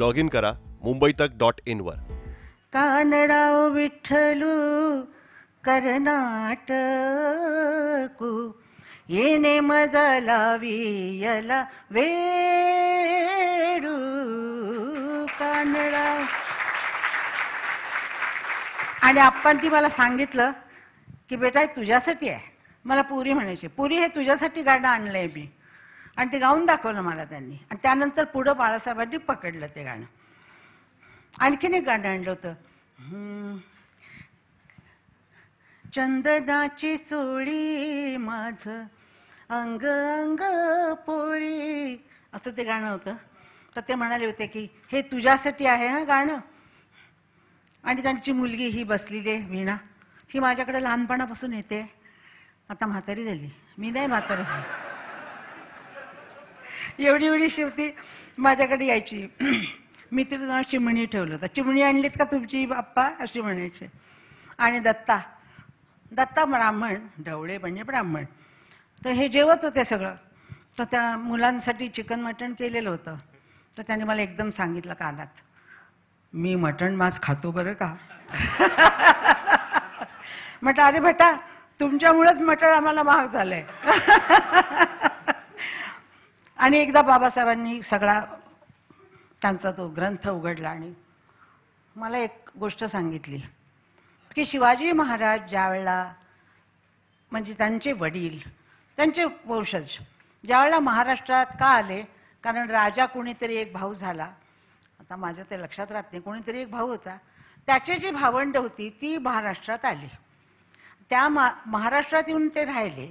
Log in करा मुंबई तक dot वर कानडाव विठ्ठलू कर्नाटकू येणे वियला वेडू कानडा आणि आपण ती मला सांगितलं की बेटा तुझ्यासाठी आहे मला पुरी म्हणायची पुरी हे तुझ्यासाठी गाणं आणलंय मी आणि ते गाऊन दाखवलं मला त्यांनी आणि त्यानंतर पुढं बाळासाहेबांनी पकडलं ते गाणं आणखीन एक गाणं आणलं होतं चंदनाची चोळी माझ अंग अंग पोळी असं ते गाणं होतं तर ते म्हणाले होते की हे तुझ्यासाठी आहे हा गाणं आणि त्यांची मुलगी ही बसलेली आहे वीणा ही माझ्याकडे लहानपणापासून येते आता म्हातारी झाली मी नाही म्हातारी झाली एवढी एवढी शेवटी माझ्याकडे यायची मी तिथं नाव चिमणी ठेवलं होतं चिमणी आणलीत का तुमची बाप्पा अशी म्हणायचे आणि दत्ता दत्ता ब्राह्मण ढवळे म्हणजे ब्राह्मण तर हे जेवत होते सगळं तर त्या मुलांसाठी चिकन मटण केलेलं होतं तर त्याने मला एकदम सांगितलं कानात मी मटण मांस खातो बरं का म्हटलं अरे भटा तुमच्यामुळंच मटण आम्हाला महाग झालं आहे आणि एकदा बाबासाहेबांनी सगळा त्यांचा तो ग्रंथ उघडला आणि मला एक गोष्ट सांगितली की शिवाजी महाराज ज्यावेळेला म्हणजे त्यांचे वडील त्यांचे वंशज ज्यावेळेला महाराष्ट्रात का आले कारण राजा कोणीतरी एक भाऊ झाला आता माझं ते लक्षात राहत नाही कोणीतरी एक भाऊ होता त्याचे जी भावंड होती ती महाराष्ट्रात आली त्या मा महाराष्ट्रात येऊन ते राहिले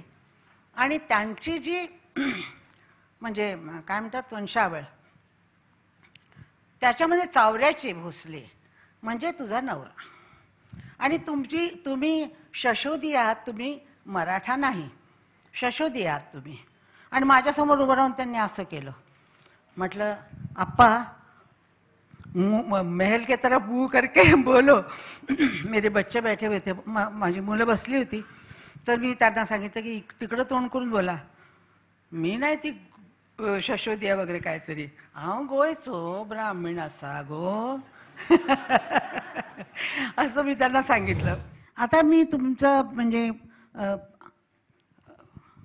आणि त्यांची जी म्हणजे काय म्हणतात वंशावळ त्याच्यामध्ये चावऱ्याची भोसले म्हणजे तुझा नवरा आणि तुमची तुम्ही शशोदी आहात तुम्ही मराठा नाही शशोदी आहात तुम्ही आणि माझ्यासमोर उभं राहून त्यांनी असं केलं म्हटलं आप्पा महल के तर बू करके बोलो मेरे बच्चे बैठे होते माझी मुलं बसली होती तर मी त्यांना सांगितलं की तिकडं तोंड करून बोला मी नाही ती शशोदिया वगैरे काहीतरी हा गोयचो ब्राह्मीण असा गो असं मी त्यांना सांगितलं आता मी तुमचं म्हणजे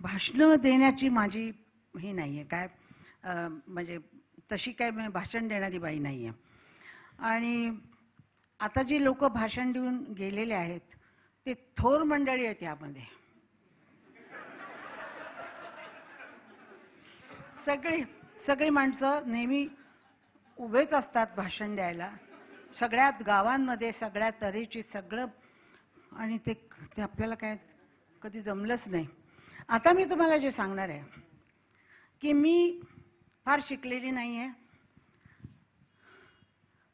भाषणं देण्याची माझी ही नाही आहे काय म्हणजे तशी काय मी भाषण देणारी बाई नाही आहे आणि आता जी लोक भाषण देऊन गेलेले आहेत ते थोर मंडळी आहेत यामध्ये सगळी सगळी माणसं नेहमी उभेच असतात भाषण द्यायला सगळ्यात गावांमध्ये सगळ्या तऱ्हेची सगळं आणि ते ते आपल्याला काय कधी जमलंच नाही आता मी तुम्हाला जे सांगणार आहे की मी फार शिकलेली नाही आहे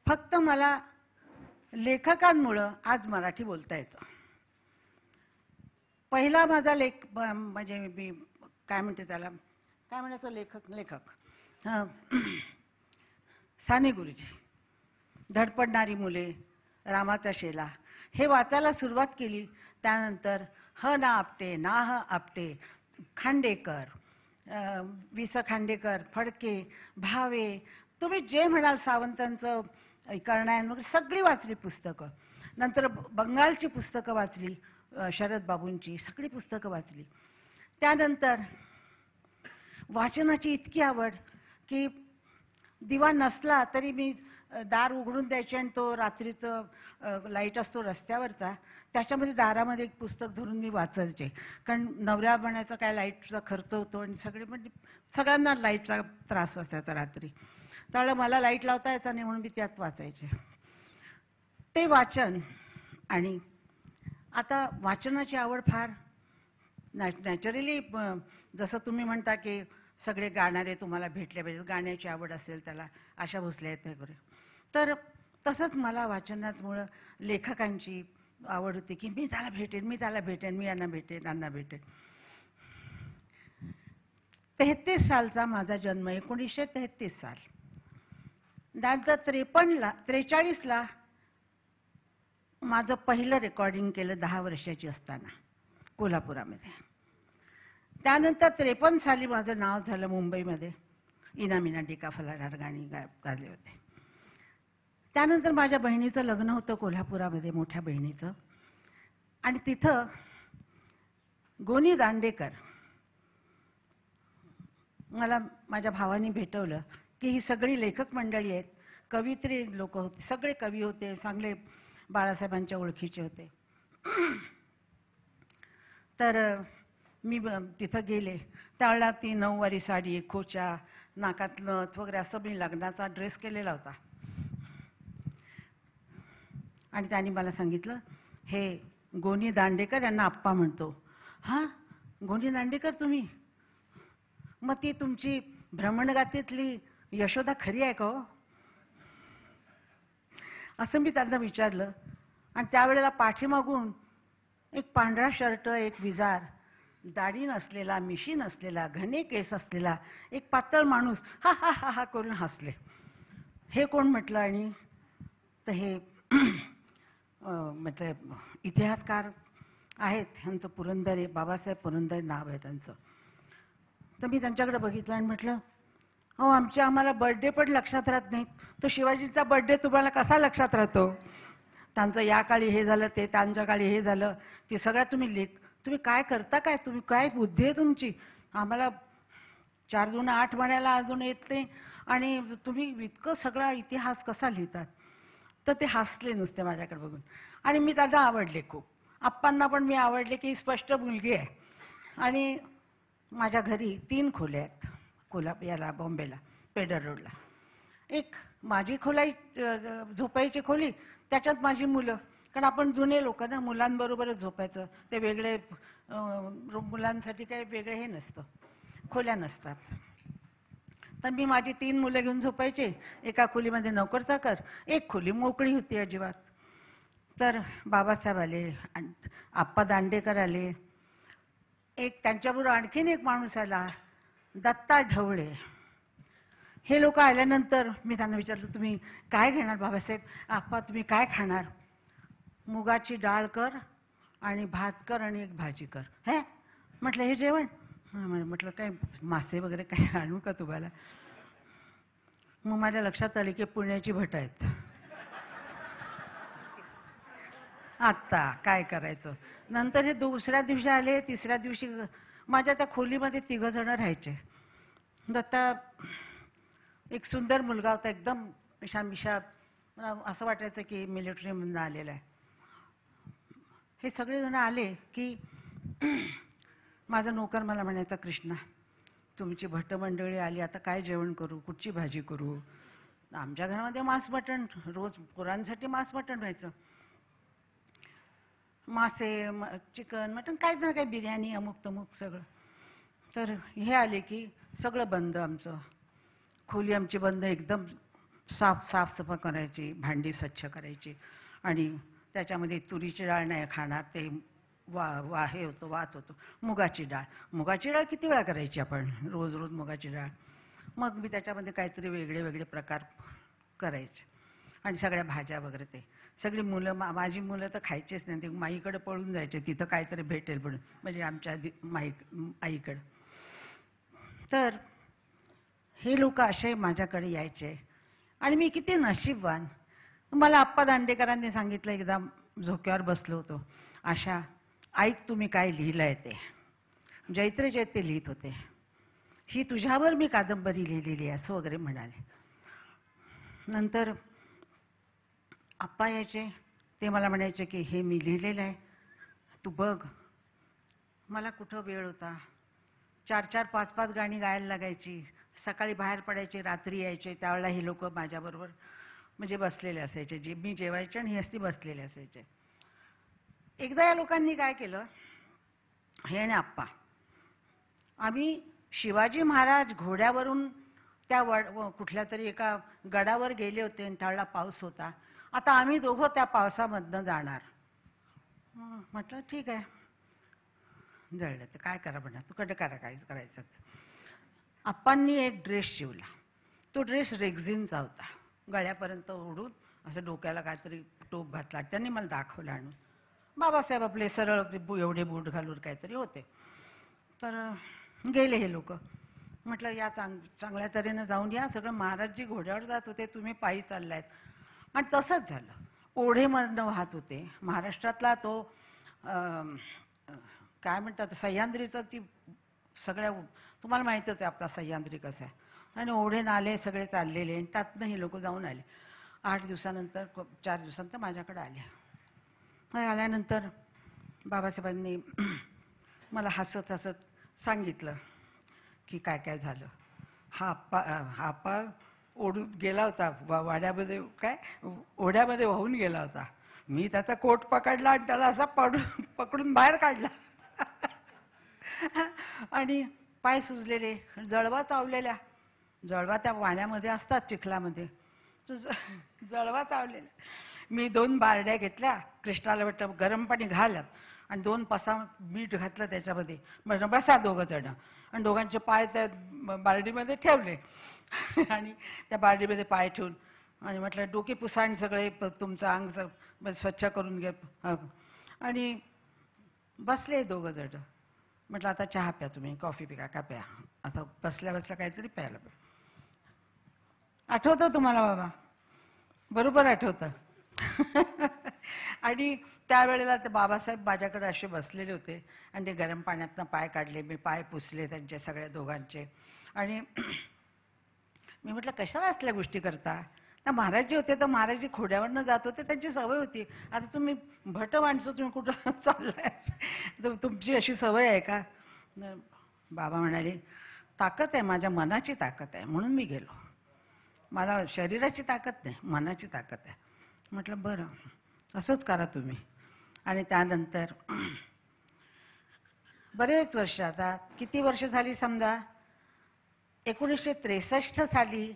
फक्त मला लेखकांमुळं आज मराठी बोलता येतं पहिला माझा लेख म्हणजे मी काय म्हणते त्याला काय म्हणायचं लेखक लेखक साने गुरुजी धडपडणारी मुले रामाचा शेला हे वाचायला सुरुवात केली त्यानंतर ह ना आपटे ना ह आपटे खांडेकर वि स खांडेकर फडके भावे तुम्ही जे म्हणाल सावंतांचं कर्णायन वगैरे सगळी वाचली पुस्तकं नंतर बंगालची पुस्तकं वाचली शरद बाबूंची सगळी पुस्तकं वाचली त्यानंतर वाचनाची इतकी आवड की दिवा नसला तरी मी दार उघडून द्यायचे आणि तो रात्रीचं लाईट असतो रस्त्यावरचा त्याच्यामध्ये दारामध्ये एक पुस्तक धरून मी वाचायचे कारण नवऱ्या बनायचा काय लाईटचा खर्च होतो आणि सगळे म्हणजे सगळ्यांना लाईटचा त्रास असायचा रात्री त्यामुळे मला लाईट लावता यायचा नाही म्हणून मी त्यात वाचायचे ते वाचन आणि आता वाचनाची आवड फार नॅ नॅचरली जसं तुम्ही म्हणता की सगळे गाणारे तुम्हाला भेटले पाहिजेत गाण्याची आवड असेल त्याला आशा भोसले आहेत वगैरे तर तसंच मला वाचनामुळं लेखकांची आवड होती की मी त्याला भेटेन मी त्याला भेटेन मी यांना भेटेन यांना भेटेन तेहतीस सालचा माझा जन्म एकोणीसशे तेहतीस साल नंतर त्रेपन्नला त्रेचाळीसला माझं पहिलं रेकॉर्डिंग केलं दहा वर्षाची असताना कोल्हापुरामध्ये त्यानंतर त्रेपन्न साली माझं नाव झालं मुंबईमध्ये इनामिना डीका फलाडार गाणी गा गाजले होते त्यानंतर माझ्या बहिणीचं लग्न होतं कोल्हापुरामध्ये मोठ्या बहिणीचं आणि तिथं गोनी दांडेकर मला माझ्या भावानी भेटवलं की ही सगळी लेखक मंडळी आहेत कवित्री लोक होते सगळे कवी होते चांगले बाळासाहेबांच्या ओळखीचे होते तर मी तिथं गेले त्यावेळेला ती नऊवारी साडी खोच्या नाकात लथ वगैरे असं मी लग्नाचा ड्रेस केलेला होता आणि त्यांनी मला सांगितलं हे गोनी दांडेकर यांना आप्पा म्हणतो हां गोनी दांडेकर तुम्ही मग ती तुमची भ्रमणगातीतली यशोदा खरी आहे का हो? असं मी त्यांना विचारलं आणि त्यावेळेला पाठीमागून एक पांढरा शर्ट एक विजार दाढी नसलेला मिशी असलेला घने केस असलेला एक पातळ माणूस हा हा हा हा करून हसले हे कोण म्हटलं आणि तर हे म्हणजे इतिहासकार आहेत ह्यांचं पुरंदरे बाबासाहेब पुरंदर नाव आहे त्यांचं तर मी त्यांच्याकडे बघितलं आणि म्हटलं हो आमच्या आम्हाला बर्थडे पण लक्षात राहत नाहीत तो शिवाजीचा बर्थडे तुम्हाला कसा लक्षात राहतो त्यांचं या काळी हे झालं ते त्यांच्या काळी हे झालं ते सगळ्या तुम्ही लेख तुम्ही काय करता काय तुम्ही काय बुद्धी आहे तुमची आम्हाला चार जुनं आठ म्हणायला अजून येत नाही आणि तुम्ही इतकं सगळा इतिहास कसा लिहितात तर ते हसले नुसते माझ्याकडे बघून आणि मी त्यांना आवडले खूप आप्पांना पण मी आवडले की स्पष्ट मुलगी आहे आणि माझ्या घरी तीन खोल्या आहेत कोल्हाप याला बॉम्बेला पेडर रोडला एक माझी खोलाई झोपायची खोली त्याच्यात माझी मुलं कारण आपण जुने लोक ना मुलांबरोबरच झोपायचं ते वेगळे मुलांसाठी काही वेगळे हे नसतं खोल्या नसतात तर मी माझी तीन मुलं घेऊन झोपायचे एका खोलीमध्ये नोकर चाकर एक खोली मोकळी होती अजिबात तर बाबासाहेब आले आप्पा दांडेकर आले एक त्यांच्याबरोबर आणखीन एक माणूस आला दत्ता ढवळे हे लोक आल्यानंतर मी त्यांना विचारलं तुम्ही काय घेणार बाबासाहेब आप्पा तुम्ही काय खाणार मुगाची डाळ कर आणि भात कर आणि एक भाजी कर हे म्हटलं हे जेवण म्हटलं काय मासे वगैरे काय आणू का तुम्हाला मग माझ्या लक्षात आले की पुण्याची भट आहेत आत्ता काय करायचं नंतर हे दुसऱ्या दिवशी आले तिसऱ्या दिवशी माझ्या त्या खोलीमध्ये तिघं जण राहायचे दत्ता एक सुंदर मुलगा होता एकदम मिशा मिशा असं वाटायचं की मिलिटरीमधून आलेला आहे हे सगळेजण आले की माझा नोकर मला म्हणायचा कृष्णा तुमची भट्टमंडळी आली आता काय जेवण करू कुठची भाजी करू आमच्या घरामध्ये मांस बटण रोज पोरांसाठी मांस बटण व्हायचं मासे म चिकन मटण काय ना काय बिर्याणी अमुक तमुक सगळं तर हे आले की सगळं बंद आमचं खोली आमची बंद एकदम साफ साफसफा करायची भांडी स्वच्छ करायची आणि त्याच्यामध्ये तुरीची डाळ नाही खाणार ते वा वा हे होतो वात होतो मुगाची डाळ मुगाची डाळ किती वेळा करायची आपण रोज रोज मुगाची डाळ मग मी त्याच्यामध्ये काहीतरी वेगळे वेगळे प्रकार करायचे आणि सगळ्या भाज्या वगैरे ते सगळी मुलं मा माझी मुलं तर खायचीच नाही ते माईकडं पळून जायचे तिथं काहीतरी भेटेल पण म्हणजे आमच्या माई आईकडं तर हे लोक असे माझ्याकडे यायचे आणि मी किती नशीबवान मला आप्पा दांडेकरांनी सांगितलं एकदा झोक्यावर बसलो होतो आशा ऐक तुम्ही काय लिहिलं आहे ते जैत्र जैत्य लिहित होते ही तुझ्यावर मी कादंबरी लिहिलेली आहे असं वगैरे म्हणाले नंतर आप्पा यायचे ते मला म्हणायचे की हे मी लिहिलेलं आहे तू बघ मला कुठं वेळ होता चार चार पाच पाच गाणी गायला लागायची सकाळी बाहेर पडायची रात्री यायचे त्यावेळेला हे लोक माझ्याबरोबर म्हणजे बसलेले असायचे जे मी जेवायचे आणि हे असती बसलेले असायचे एकदा या लोकांनी काय केलं हे आणि आप्पा आम्ही शिवाजी महाराज घोड्यावरून त्या वड कुठल्या तरी एका गडावर गेले होते आणि पाऊस होता आता आम्ही दोघं त्या पावसामधनं जाणार म्हटलं ठीक आहे जळलं तर काय करा म्हणा तू करा काय करायचं आप्पांनी एक ड्रेस शिवला तो ड्रेस रेग्झिनचा होता गळ्यापर्यंत ओढून असं डोक्याला काहीतरी टोप घातला त्यांनी मला दाखवलं आणून बाबासाहेब आपले सरळ एवढे बूट घालून काहीतरी होते तर गेले हे लोक म्हटलं या चांग चांगल्या तऱ्हेनं जाऊन या सगळं महाराज जी घोड्यावर जात होते तुम्ही पायी चाललायत आणि तसंच झालं ओढे मरणं वाहत होते महाराष्ट्रातला तो काय म्हणतात सह्याद्रीचं ती सगळ्या तुम्हाला माहीतच आहे आपला सह्याद्री कसं आहे आणि ओढे नाले सगळे चाललेले आणि त्यातनं हे लोक जाऊन आले आठ दिवसानंतर चार दिवसानंतर माझ्याकडे आल्या आल्यानंतर बाबासाहेबांनी मला हसत हसत सांगितलं की काय काय झालं हा आप्पा हा ओढून गेला होता वा वाड्यामध्ये काय ओढ्यामध्ये वाहून गेला होता मी त्याचा कोट पकडला आणि त्याला असा पडून पकडून बाहेर काढला आणि पाय सुजलेले जळवा चावलेल्या जळवा त्या वाण्यामध्ये असतात चिखलामध्ये तू जळवा चावलेला मी दोन बारड्या घेतल्या कृष्णाला वाटतं गरम पाणी घालत आणि दोन पासा मीठ घातलं त्याच्यामध्ये म्हणजे बसा दोघं जण आणि दोघांचे पाय त्या बारडीमध्ये ठेवले आणि त्या बारडीमध्ये पाय ठेवून आणि म्हटलं डोके पुसाण सगळे तुमचं अंग स्वच्छ करून घे आणि बसले दोघं जण म्हटलं आता चहा प्या तुम्ही कॉफी पिका का प्या आता बसल्या बसल्या काहीतरी प्यायला प्या आठवतं तुम्हाला बाबा बरोबर आठवतं आणि त्यावेळेला ते बाबासाहेब माझ्याकडे असे बसलेले होते आणि ते गरम पाण्यातनं पाय काढले मी पाय पुसले त्यांच्या सगळ्या दोघांचे आणि मी म्हटलं कशाला असल्या गोष्टी करता तर महाराजी होते तर महाराजी खोड्यावरनं जात होते त्यांची सवय होती आता तुम्ही भट माणसं तुम्ही कुठं चाललाय तर तुमची अशी सवय आहे का बाबा म्हणाले ताकद आहे माझ्या मनाची ताकद आहे म्हणून मी गेलो मला शरीराची ताकद नाही मनाची ताकद आहे म्हटलं बरं असंच करा तुम्ही आणि त्यानंतर बरेच वर्ष आता किती वर्ष झाली समजा एकोणीसशे त्रेसष्ट साली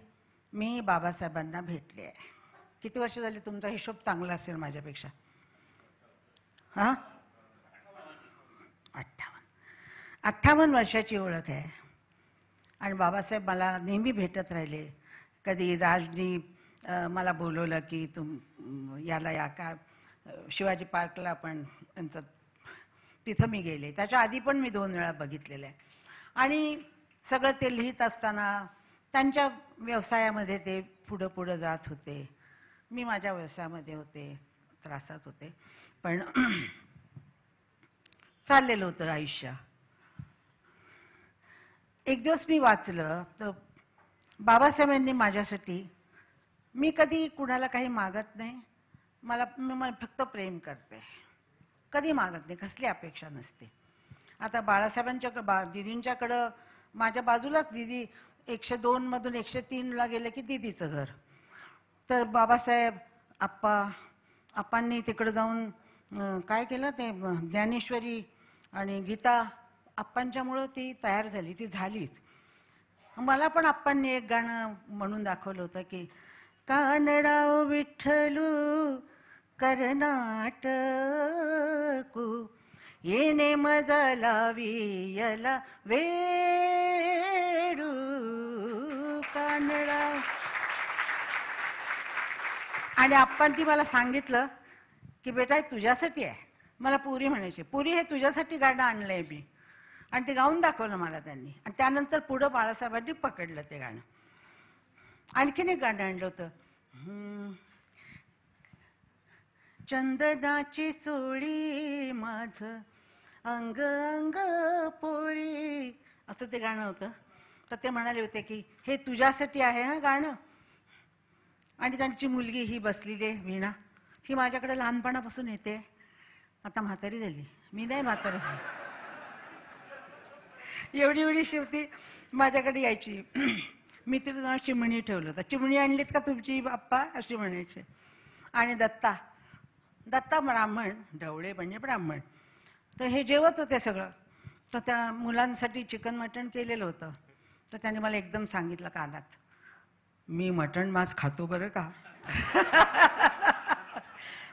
मी बाबासाहेबांना भेटले आहे किती वर्ष झाली तुमचा हिशोब चांगला असेल माझ्यापेक्षा हां अठ्ठावन्न अठ्ठावन्न वर्षाची ओळख आहे आणि बाबासाहेब मला नेहमी भेटत राहिले कधी राजनी मला बोलवलं की तुम याला या काय शिवाजी पार्कला पण नंतर तिथं मी गेले त्याच्या आधी पण मी दोन वेळा बघितलेलं आहे आणि सगळं ते लिहित असताना त्यांच्या व्यवसायामध्ये ते पुढं पुढं जात होते मी माझ्या व्यवसायामध्ये होते त्रासात होते पण चाललेलं होतं आयुष्य एक दिवस मी वाचलं तर बाबासाहेबांनी माझ्यासाठी मी कधी कुणाला काही मागत नाही मला मी मला फक्त प्रेम करते कधी मागत नाही कसली अपेक्षा नसते आता बाळासाहेबांच्या बा दिदींच्याकडं माझ्या बाजूलाच दिदी एकशे दोनमधून एकशे तीनला गेले की दिदीचं घर तर बाबासाहेब आप्पा आप्पांनी तिकडं जाऊन काय केलं ते ज्ञानेश्वरी आणि गीता आप्पांच्यामुळं ती तयार झाली ती झालीच मला पण आपण एक गाणं म्हणून दाखवलं होतं की कानडाव विठ्ठलू कर्नाटकू येणे वियला वेडू कानडा आणि आपण ती मला सांगितलं की बेटा हे तुझ्यासाठी आहे मला पुरी म्हणायची पुरी हे तुझ्यासाठी गाणं आणलंय मी आणि ते गाऊन दाखवलं मला त्यांनी आणि त्यानंतर पुढं बाळासाहेबांनी पकडलं ते गाणं आणखीन एक गाणं आणलं होतं चंदनाची चोळी माझ अंग अंग पोळी असं ते गाणं होतं तर ते म्हणाले होते की हे तुझ्यासाठी आहे हा गाणं आणि त्यांची मुलगी ही बसलेली आहे वीणा ही माझ्याकडे लहानपणापासून येते आता म्हातारी झाली मी नाही म्हातारी झाली एवढी एवढी शेवटी माझ्याकडे यायची मी तिथं जाऊन चिमणी ठेवलं होतं चिमणी आणलीत का तुमची बाप्पा अशी म्हणायचे आणि दत्ता दत्ता ब्राह्मण ढवळे म्हणजे ब्राह्मण तर हे जेवत होते सगळं तर त्या मुलांसाठी चिकन मटण केलेलं होतं तर त्याने मला एकदम सांगितलं कानात मी मटण मांस खातो बरं का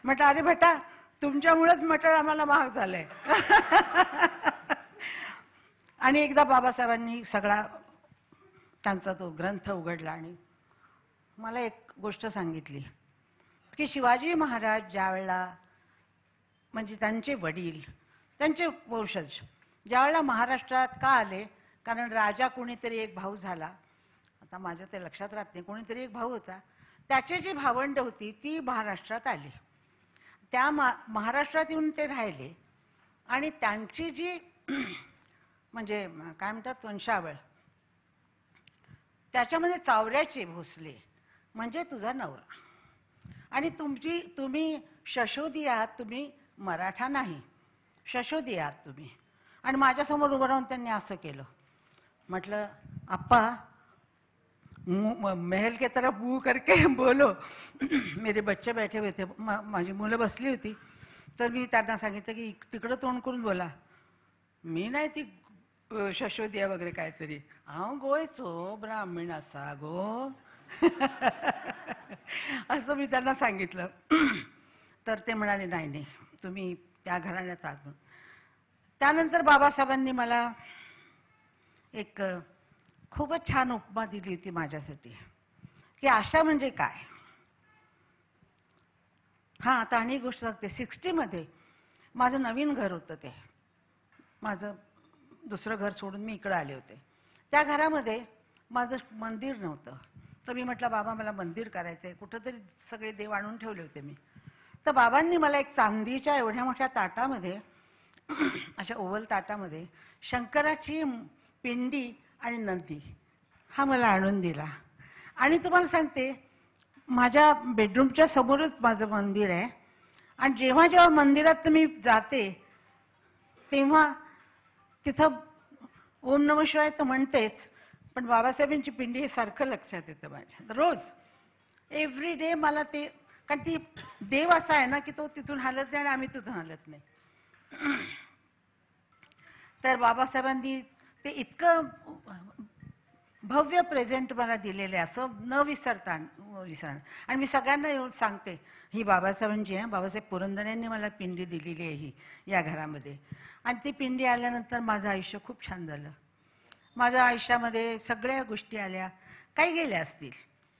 म्हटलं अरे भटा तुमच्यामुळंच मटण आम्हाला महाग झालंय आणि एकदा बाबासाहेबांनी सगळा त्यांचा तो ग्रंथ उघडला आणि मला एक गोष्ट सांगितली की शिवाजी महाराज ज्यावेळेला म्हणजे त्यांचे वडील त्यांचे वंशज ज्यावेळेला महाराष्ट्रात का आले कारण राजा कोणीतरी एक भाऊ झाला आता माझ्या ते लक्षात राहत नाही कोणीतरी एक भाऊ होता त्याचे जी भावंड होती ती महाराष्ट्रात आली त्या मा महाराष्ट्रात येऊन ते राहिले आणि त्यांची जी म्हणजे काय म्हणतात वंशावळ त्याच्यामध्ये चावऱ्याची भोसले म्हणजे तुझा नवरा आणि तुमची तुम्ही शशोदी आहात तुम्ही मराठा नाही शशोदी आहात तुम्ही आणि माझ्यासमोर उभं राहून त्यांनी असं केलं म्हटलं आप्पा महल के तर बू करके बोलो मेरे बच्चे बैठे होते माझी मुलं बसली होती तर मी त्यांना सांगितलं की तिकडं तोंड करून बोला मी नाही ती शश्वदिया वगैरे काहीतरी हा गोयचो ब्राह्मीण असा गो असं मी त्यांना सांगितलं तर ते म्हणाले नाही नाही तुम्ही त्या घराण्यात आहात त्यानंतर बाबासाहेबांनी मला एक खूपच छान उपमा दिली होती माझ्यासाठी की आशा म्हणजे काय हां आता आणि गोष्ट सांगते सिक्स्टीमध्ये माझं नवीन घर होतं ते माझं दुसरं घर सोडून मी इकडं आले होते त्या घरामध्ये माझं मंदिर नव्हतं तर मी म्हटलं बाबा मला मंदिर करायचं आहे कुठंतरी सगळे देव आणून ठेवले होते मी तर बाबांनी मला एक चांदीच्या एवढ्या मोठ्या ताटामध्ये अशा ओवल ताटामध्ये शंकराची पिंडी आणि नंदी हा मला आणून दिला आणि तुम्हाला सांगते माझ्या बेडरूमच्या समोरच माझं मंदिर आहे आणि जेव्हा जेव्हा मंदिरात मी जाते तेव्हा तिथं ओम नम शिवाय तर म्हणतेच पण बाबासाहेबांची पिंडी हे सारखं लक्षात येतं माझ्या रोज एव्हरी डे मला ते कारण ती देव असा आहे ना की तो तिथून हलत नाही आणि आम्ही तिथून हलत नाही तर बाबासाहेबांनी ते इतकं भव्य प्रेझेंट मला दिलेले असं न विसरता विसरण आणि मी सगळ्यांना येऊन सांगते ही बाबासाहेबांची आहे बाबासाहेब पुरंदऱ्यांनी मला पिंडी दिलेली आहे ही या घरामध्ये आणि ती पिंडी आल्यानंतर माझं आयुष्य खूप छान झालं माझ्या आयुष्यामध्ये सगळ्या गोष्टी आल्या काही गेल्या असतील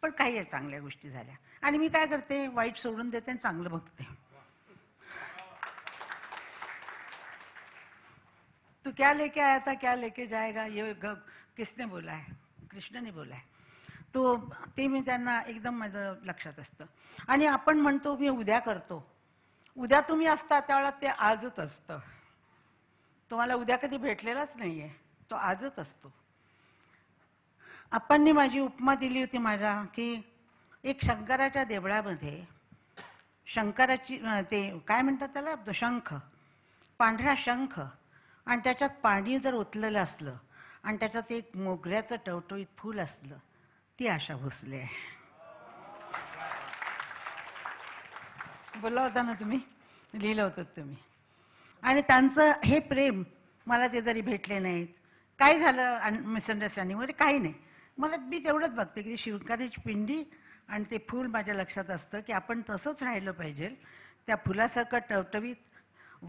पण काही चांगल्या गोष्टी झाल्या आणि मी काय करते वाईट सोडून देते आणि चांगलं बघते तू क्या लेके आया था क्या लेके जाएगा ये किसने बोला है कृष्ण ने बोला है तो ते मी त्यांना एकदम माझं लक्षात असतं आणि आपण म्हणतो मी उद्या करतो उद्या तुम्ही असता त्यावेळेला ते आजच असतं तुम्हाला उद्या कधी भेटलेलाच नाही आहे तो आजच असतो आपण माझी उपमा दिली होती माझ्या की एक शंकराच्या देवळामध्ये शंकराची ते काय म्हणतात त्याला शंख पांढरा शंख आणि त्याच्यात पाणी जर ओतलेलं असलं आणि त्याच्यात एक मोगऱ्याचं टवटवीत फूल असलं ती आशा भोसले आहे बोलला होता ना तुम्ही लिहिलं होतं तुम्ही आणि त्यांचं हे प्रेम मला ते जरी भेटले नाहीत काय झालं मिसअंडरस्टँडिंग वगैरे काही नाही मला मी तेवढंच बघते की शिवकारीची पिंडी आणि ते फूल माझ्या लक्षात असतं की आपण तसंच राहिलं पाहिजे त्या फुलासारखं टवटवीत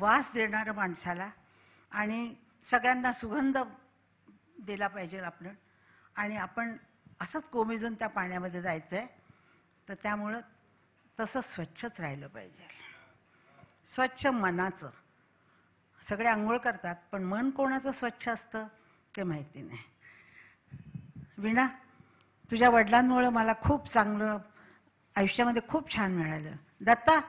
वास देणारं माणसाला आणि सगळ्यांना सुगंध दिला पाहिजे आपण आणि आपण असंच कोमेजून त्या पाण्यामध्ये जायचं आहे तर त्यामुळं तसं स्वच्छच राहिलं पाहिजे स्वच्छ मनाचं सगळे आंघोळ करतात पण मन कोणाचं स्वच्छ असतं ते माहिती नाही विणा तुझ्या वडिलांमुळं मला खूप चांगलं आयुष्यामध्ये खूप छान मिळालं दत्ता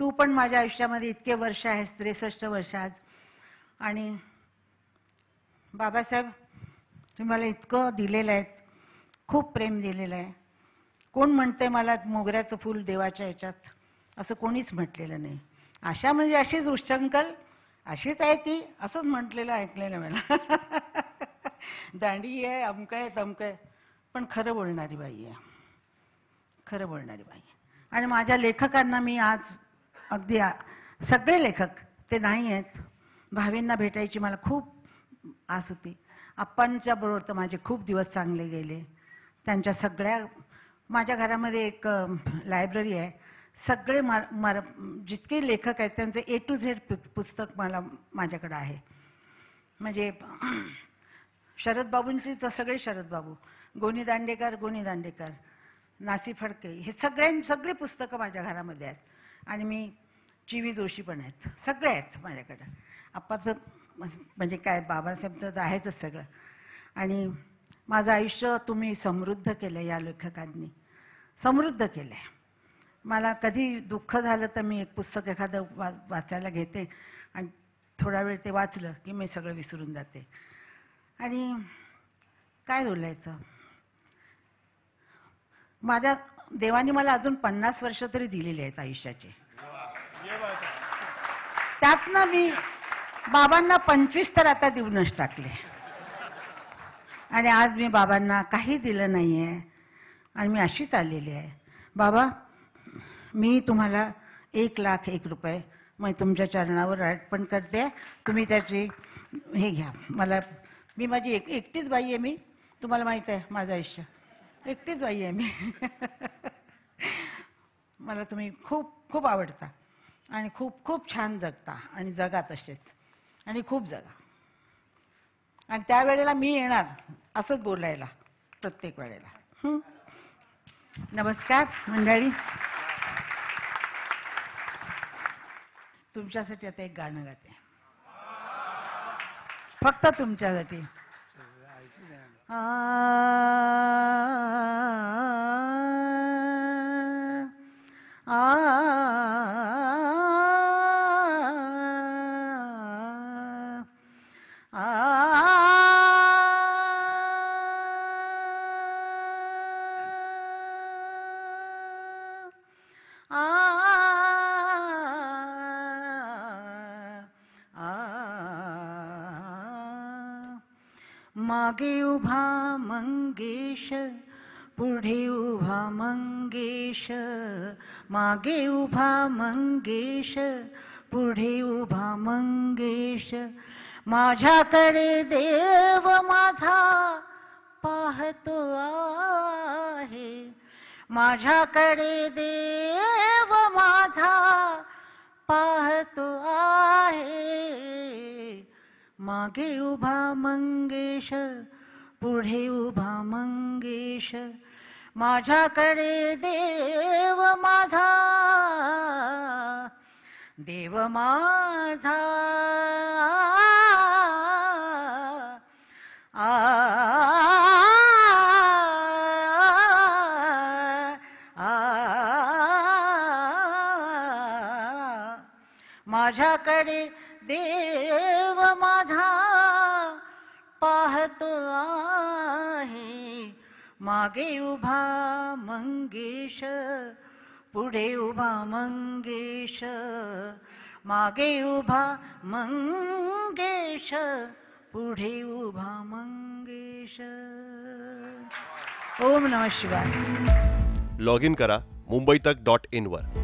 तू पण माझ्या आयुष्यामध्ये इतके वर्ष आहेस त्रेसष्ट वर्ष आज आणि बाबासाहेब तुम्ही मला इतकं दिलेलं आहे खूप प्रेम दिलेलं आहे कोण म्हणते मला मोगऱ्याचं फूल देवाच्या याच्यात असं कोणीच म्हटलेलं नाही आशा म्हणजे अशीच उष्टंकल अशीच आहे ती असंच म्हटलेलं ऐकलेलं मला दांडी आहे अमकं आहे तमकं आहे पण खरं बोलणारी बाई आहे खरं बोलणारी बाई आणि माझ्या लेखकांना मी आज अगदी सगळे लेखक ते नाही आहेत भावींना भेटायची मला खूप आस होती आपांच्या बरोबर तर माझे खूप दिवस चांगले गेले त्यांच्या सगळ्या माझ्या घरामध्ये एक लायब्ररी आहे सगळे मर मर जितके लेखक आहेत त्यांचं ए टू झेड पुस्तक मला माझ्याकडं आहे म्हणजे शरद बाबूंची तर सगळे शरद बाबू गोनी दांडेकर गोनी दांडेकर नासी फडके हे सगळ्यां सगळे पुस्तकं माझ्या घरामध्ये आहेत आणि मी वी जोशी पण आहेत सगळे आहेत माझ्याकडं आपाचं म्हणजे काय बाबासाहेब तर आहेच सगळं आणि माझं आयुष्य तुम्ही समृद्ध केलं या लेखकांनी समृद्ध केलं आहे मला कधी दुःख झालं तर मी एक पुस्तक एखादं वा वाचायला घेते आणि थोडा वेळ ते वाचलं की मी सगळं विसरून जाते आणि काय बोलायचं माझ्या देवाने मला अजून पन्नास वर्ष तरी दिलेले आहेत आयुष्याचे त्यातनं मी बाबांना पंचवीस तर आता देऊनच टाकले आणि आज मी बाबांना काही दिलं नाही आहे आणि मी अशीच आलेली आहे बाबा मी तुम्हाला एक लाख एक रुपये मग तुमच्या चरणावर अर्पण करते तुम्ही त्याची हे घ्या मला मी माझी एक एकटीच बाई आहे मी तुम्हाला माहीत आहे माझं आयुष्य एकटीच बाई आहे मी मला तुम्ही खूप खूप आवडता आणि खूप खूप छान जगता आणि जगा तसेच आणि खूप जगा आणि त्यावेळेला मी येणार असंच बोलायला प्रत्येक वेळेला नमस्कार मंडळी तुमच्यासाठी आता एक गाणं गाते फक्त तुमच्यासाठी आ मागे उभा मंगेश पुढे उभा मंगेश मागे उभा मंगेश पुढे उभा मंगेश माझ्याकडे देव माझा पाहतो आहे माझ्याकडे देव माझा पाहतो आहे मागे उभा मंगेश पुढे उभा मंगेश माझ्याकडे देव माझा देव माझा आ माझ्याकडे देव माझा पाहतो आहे मागे उभा मंगेश पुढे उभा मंगेश मागे उभा मंगेश पुढे उभा मंगेश ओम नम शिवाय लॉग इन करा मुंबई तक डॉट इन वर